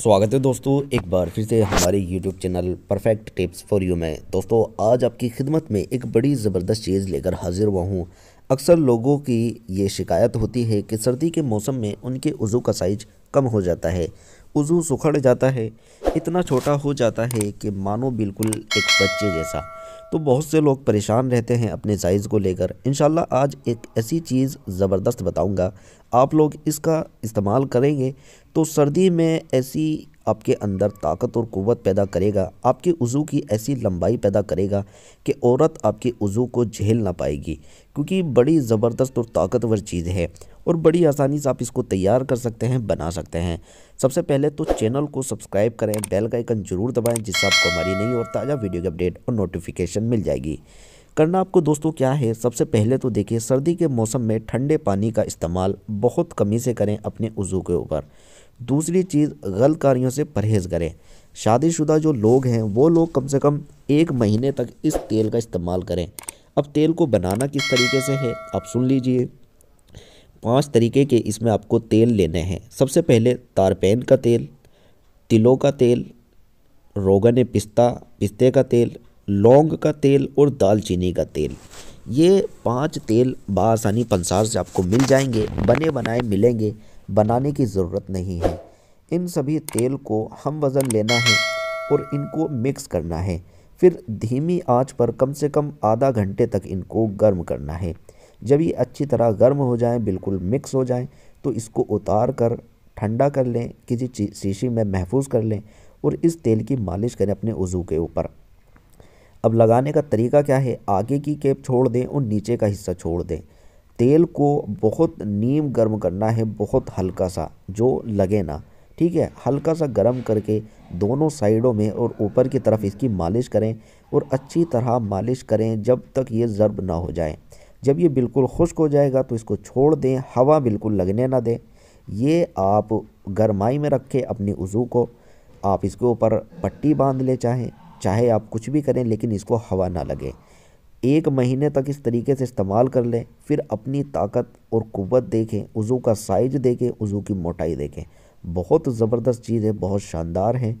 स्वागत है दोस्तों एक बार फिर से हमारे YouTube channel perfect tips for you में दोस्तों आज आपकी खिदमत में एक बड़ी ज़बरदस्त चीज़ लेकर हाजिर हुआ हूँ अक्सर लोगों की ये शिकायत होती है कि सर्दी के मौसम में उनके उज़ू का साइज कम हो जाता है उजू सुखड़ जाता है इतना छोटा हो जाता है कि मानो बिल्कुल एक बच्चे जैसा तो बहुत से लोग परेशान रहते हैं अपने साइज़ को लेकर इन आज एक ऐसी चीज़ ज़बरदस्त बताऊंगा आप लोग इसका इस्तेमाल करेंगे तो सर्दी में ऐसी आपके अंदर ताकत और कुत पैदा करेगा आपके वज़ू की ऐसी लंबाई पैदा करेगा कि औरत आपके वज़ू को झेल ना पाएगी क्योंकि बड़ी ज़बरदस्त और ताकतवर चीज़ है और बड़ी आसानी से आप इसको तैयार कर सकते हैं बना सकते हैं सबसे पहले तो चैनल को सब्सक्राइब करें बेल का आइकन ज़रूर दबाएँ जिससे आपको हमारी नई और ताज़ा वीडियो की अपडेट और नोटिफिकेशन मिल जाएगी करना आपको दोस्तों क्या है सबसे पहले तो देखिए सर्दी के मौसम में ठंडे पानी का इस्तेमाल बहुत कमी से करें अपने वज़ू के ऊपर दूसरी चीज़ गलत कार्यों से परहेज़ करें शादीशुदा जो लोग हैं वो लोग कम से कम एक महीने तक इस तेल का इस्तेमाल करें अब तेल को बनाना किस तरीके से है आप सुन लीजिए पांच तरीके के इसमें आपको तेल लेने हैं सबसे पहले तारपेन का तेल तिलों का तेल रोगन पिस्ता पिस्ते का तेल लौंग का तेल और दालचीनी का तेल ये पांच तेल बसानी पंसार से आपको मिल जाएंगे बने बनाए मिलेंगे बनाने की ज़रूरत नहीं है इन सभी तेल को हम वज़न लेना है और इनको मिक्स करना है फिर धीमी आंच पर कम से कम आधा घंटे तक इनको गर्म करना है जब ये अच्छी तरह गर्म हो जाएं बिल्कुल मिक्स हो जाएं तो इसको उतार कर ठंडा कर लें किसी शीशी में महफूज कर लें और इस तेल की मालिश करें अपने वज़ू के ऊपर अब लगाने का तरीका क्या है आगे की केप छोड़ दें और नीचे का हिस्सा छोड़ दें तेल को बहुत नीम गर्म करना है बहुत हल्का सा जो लगे ना ठीक है हल्का सा गर्म करके दोनों साइडों में और ऊपर की तरफ इसकी मालिश करें और अच्छी तरह मालिश करें जब तक ये ज़र्ब ना हो जाए जब ये बिल्कुल खुश्क हो जाएगा तो इसको छोड़ दें हवा बिल्कुल लगने ना दें ये आप गरमाई में रखें अपनी वजू को आप इसके ऊपर पट्टी बांध ले चाहें चाहे आप कुछ भी करें लेकिन इसको हवा ना लगे एक महीने तक इस तरीके से इस्तेमाल कर लें फिर अपनी ताकत और क़ुत देखें वज़ू का साइज देखें वज़ू की मोटाई देखें बहुत ज़बरदस्त चीज़ है बहुत शानदार है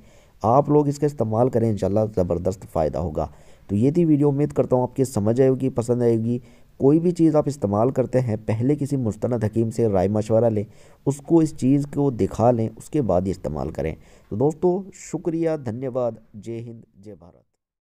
आप लोग इसका इस्तेमाल करें इंशाल्लाह ज़बरदस्त फ़ायदा होगा तो ये थी वीडियो उम्मीद करता हूँ आपकी समझ आएगी पसंद आएगी कोई भी चीज़ आप इस्तेमाल करते हैं पहले किसी मुस्ंद हकीम से राय मशवरा लें उसको इस चीज़ को दिखा लें उसके बाद ही इस्तेमाल करें तो दोस्तों शुक्रिया धन्यवाद जय हिंद जय भारत